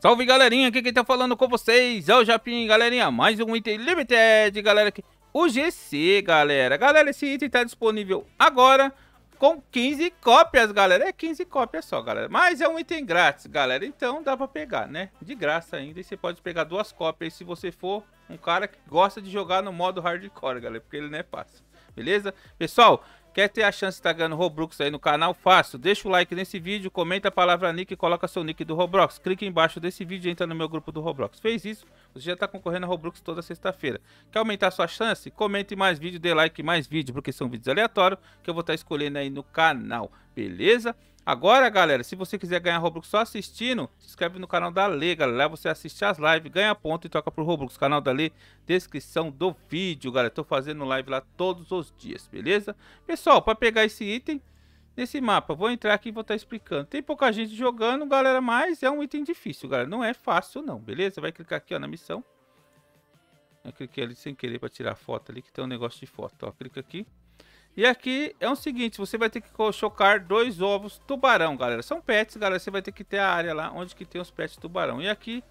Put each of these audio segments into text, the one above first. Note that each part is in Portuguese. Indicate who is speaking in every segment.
Speaker 1: Salve galerinha, aqui quem tá falando com vocês é o Japim, galerinha, mais um item limited, galera, aqui, o GC, galera. Galera, esse item tá disponível agora com 15 cópias, galera, é 15 cópias só, galera, mas é um item grátis, galera, então dá pra pegar, né, de graça ainda, e você pode pegar duas cópias se você for um cara que gosta de jogar no modo hardcore, galera, porque ele não é fácil, beleza? Pessoal, Quer ter a chance de estar tá ganhando Robux aí no canal? Fácil. Deixa o like nesse vídeo, comenta a palavra nick e coloca seu nick do Roblox. Clique embaixo desse vídeo e entra no meu grupo do Roblox. Fez isso, você já está concorrendo a Roblox toda sexta-feira. Quer aumentar sua chance? Comente mais vídeo, dê like mais vídeo, porque são vídeos aleatórios que eu vou estar tá escolhendo aí no canal, beleza? Agora, galera, se você quiser ganhar Roblox só assistindo, se inscreve no canal da Lê, galera. Lá você assiste as lives, ganha ponto e troca pro Roblox Canal da Lê, descrição do vídeo, galera. Tô fazendo live lá todos os dias, beleza? Pessoal, para pegar esse item, nesse mapa. Vou entrar aqui e vou estar tá explicando. Tem pouca gente jogando, galera, mas é um item difícil, galera. Não é fácil não, beleza? Vai clicar aqui ó, na missão. Eu cliquei ali sem querer para tirar foto ali, que tem um negócio de foto. Ó, clica aqui. E aqui é o seguinte, você vai ter que chocar dois ovos tubarão, galera. São pets, galera. Você vai ter que ter a área lá onde que tem os pets tubarão. E aqui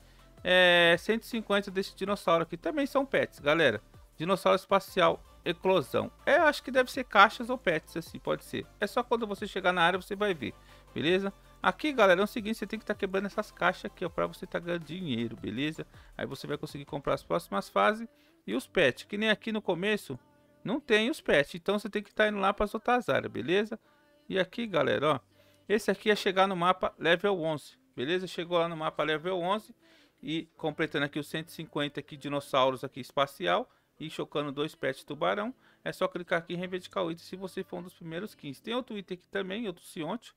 Speaker 1: é eh, 150 desse dinossauro aqui. Também são pets, galera. Dinossauro espacial eclosão. É, acho que deve ser caixas ou pets, assim, pode ser. É só quando você chegar na área você vai ver, beleza? Aqui, galera, é o seguinte, você tem que estar tá quebrando essas caixas aqui, ó, pra você estar tá ganhando dinheiro, beleza? Aí você vai conseguir comprar as próximas fases e os pets, que nem aqui no começo não tem os pets, então você tem que estar tá indo lá para as outras áreas, beleza? E aqui, galera, ó, esse aqui é chegar no mapa level 11, beleza? Chegou lá no mapa level 11 e completando aqui os 150 aqui dinossauros aqui espacial, e chocando dois pets tubarão. É só clicar aqui em reivindicar o item se você for um dos primeiros 15. Tem outro item aqui também, outro cionte.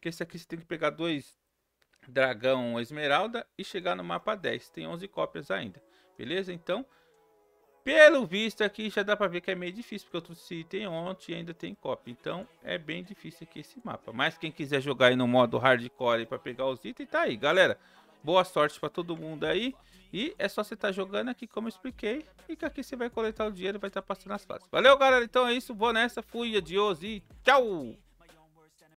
Speaker 1: Que esse aqui você tem que pegar dois dragão esmeralda e chegar no mapa 10. Tem 11 cópias ainda, beleza? Então, pelo visto aqui já dá pra ver que é meio difícil, porque eu trouxe item ontem e ainda tem cópia. Então, é bem difícil aqui esse mapa. Mas quem quiser jogar aí no modo hardcore para pegar os itens, tá aí, galera. Boa sorte para todo mundo aí. E é só você estar tá jogando aqui como eu expliquei. E que aqui você vai coletar o dinheiro e vai estar tá passando as fases. Valeu, galera. Então é isso. Vou nessa. Fui, adiós e tchau!